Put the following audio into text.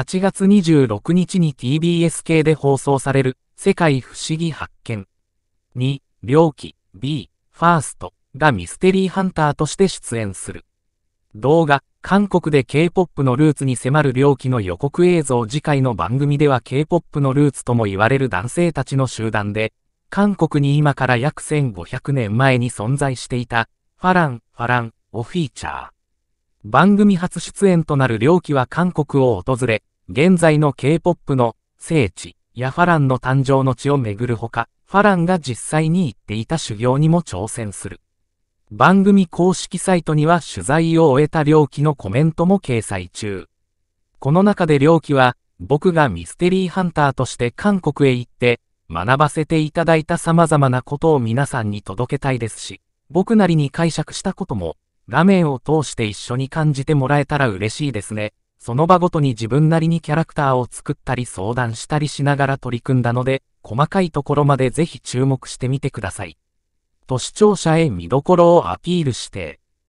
8月26日に TBS 系で放送される、世界不思議発見。2、猟奇 B、ファーストがミステリーハンターとして出演する。動画、韓国で K-POP のルーツに迫る猟奇の予告映像次回の番組では K-POP のルーツとも言われる男性たちの集団で、韓国に今から約1500年前に存在していた、ファラン、ファランオフィーチャー。番組初出演となる猟奇は韓国を訪れ、現在の K-POP の聖地やファランの誕生の地をめぐるほか、ファランが実際に行っていた修行にも挑戦する。番組公式サイトには取材を終えた良機のコメントも掲載中。この中で良機は、僕がミステリーハンターとして韓国へ行って、学ばせていただいた様々なことを皆さんに届けたいですし、僕なりに解釈したことも、画面を通して一緒に感じてもらえたら嬉しいですね、その場ごとに自分なりにキャラクターを作ったり相談したりしながら取り組んだので、細かいところまでぜひ注目してみてください。と視聴者へ見どころをアピールして、